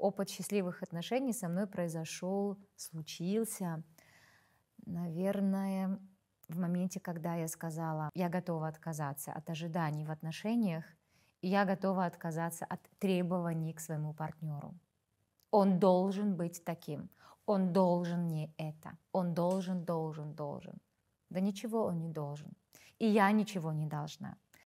опыт счастливых отношений со мной произошел, случился, наверное, в моменте, когда я сказала, я готова отказаться от ожиданий в отношениях, и я готова отказаться от требований к своему партнеру. Он должен быть таким, он должен не это, он должен, должен, должен. Да ничего он не должен. И я ничего не должна.